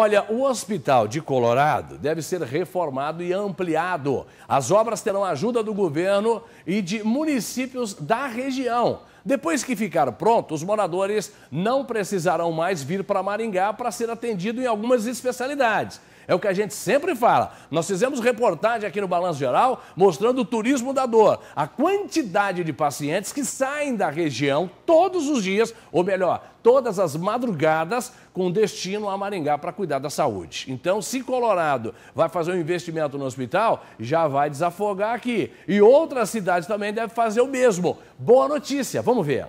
Olha, o hospital de Colorado deve ser reformado e ampliado. As obras terão ajuda do governo e de municípios da região. Depois que ficar pronto, os moradores não precisarão mais vir para Maringá para ser atendido em algumas especialidades. É o que a gente sempre fala. Nós fizemos reportagem aqui no Balanço Geral mostrando o turismo da dor. A quantidade de pacientes que saem da região todos os dias, ou melhor, todas as madrugadas, com destino a Maringá para cuidar da saúde. Então, se Colorado vai fazer um investimento no hospital, já vai desafogar aqui. E outras cidades também devem fazer o mesmo. Boa notícia, vamos ver.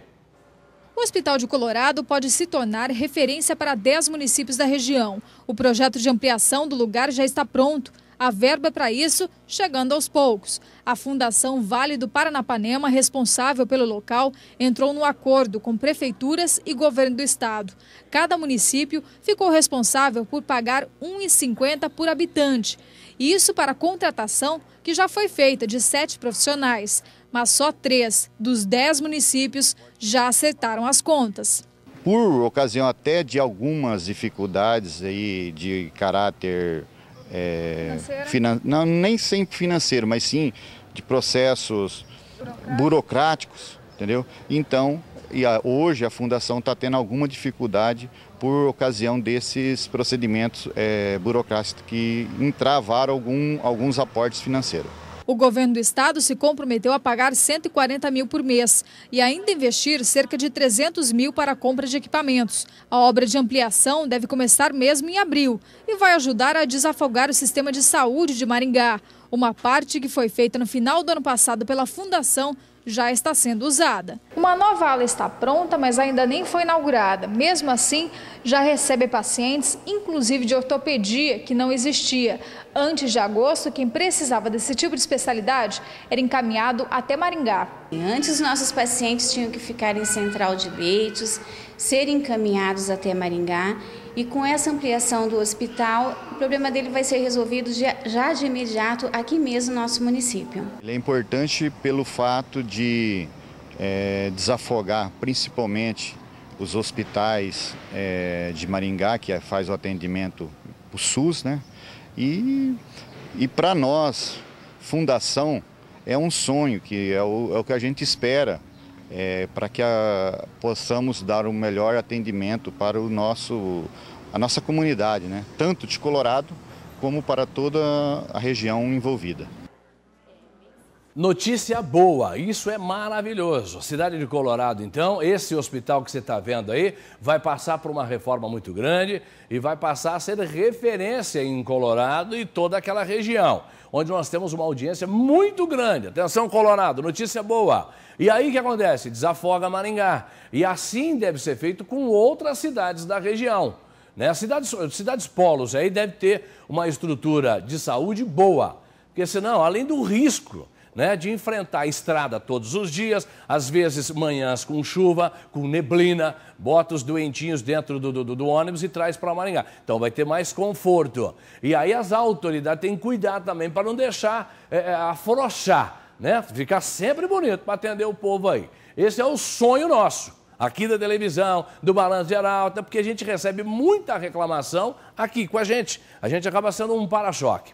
O Hospital de Colorado pode se tornar referência para 10 municípios da região. O projeto de ampliação do lugar já está pronto. A verba para isso chegando aos poucos. A Fundação Vale do Paranapanema, responsável pelo local, entrou no acordo com prefeituras e governo do estado. Cada município ficou responsável por pagar R$ 1,50 por habitante. Isso para a contratação que já foi feita de sete profissionais, mas só três dos dez municípios já acertaram as contas por ocasião até de algumas dificuldades aí de caráter é, finan, não, nem sempre financeiro, mas sim de processos burocráticos, burocráticos entendeu? Então, e a, hoje a fundação está tendo alguma dificuldade por ocasião desses procedimentos é, burocráticos que entravaram algum, alguns aportes financeiros. O governo do estado se comprometeu a pagar 140 mil por mês e ainda investir cerca de 300 mil para a compra de equipamentos. A obra de ampliação deve começar mesmo em abril e vai ajudar a desafogar o sistema de saúde de Maringá, uma parte que foi feita no final do ano passado pela Fundação já está sendo usada. Uma nova ala está pronta, mas ainda nem foi inaugurada. Mesmo assim, já recebe pacientes, inclusive de ortopedia, que não existia. Antes de agosto, quem precisava desse tipo de especialidade era encaminhado até Maringá. Antes, nossos pacientes tinham que ficar em central de leitos, ser encaminhados até Maringá e com essa ampliação do hospital, o problema dele vai ser resolvido já de imediato aqui mesmo no nosso município. Ele é importante pelo fato de é, desafogar principalmente os hospitais é, de Maringá, que é, faz o atendimento o SUS, né? E, e para nós, fundação, é um sonho, que é o, é o que a gente espera é, para que a, possamos dar um melhor atendimento para o nosso, a nossa comunidade, né? tanto de Colorado como para toda a região envolvida. Notícia boa, isso é maravilhoso. Cidade de Colorado, então, esse hospital que você está vendo aí vai passar por uma reforma muito grande e vai passar a ser referência em Colorado e toda aquela região, onde nós temos uma audiência muito grande. Atenção, Colorado, notícia boa. E aí o que acontece? Desafoga Maringá. E assim deve ser feito com outras cidades da região. Né? Cidades, cidades polos aí deve ter uma estrutura de saúde boa, porque senão, além do risco né, de enfrentar a estrada todos os dias, às vezes manhãs com chuva, com neblina, bota os doentinhos dentro do, do, do ônibus e traz para Maringá. Então vai ter mais conforto. E aí as autoridades têm que cuidar também para não deixar é, é, afrouxar, né? Ficar sempre bonito para atender o povo aí. Esse é o sonho nosso aqui da televisão, do Balanço Geral, até porque a gente recebe muita reclamação aqui com a gente. A gente acaba sendo um para-choque.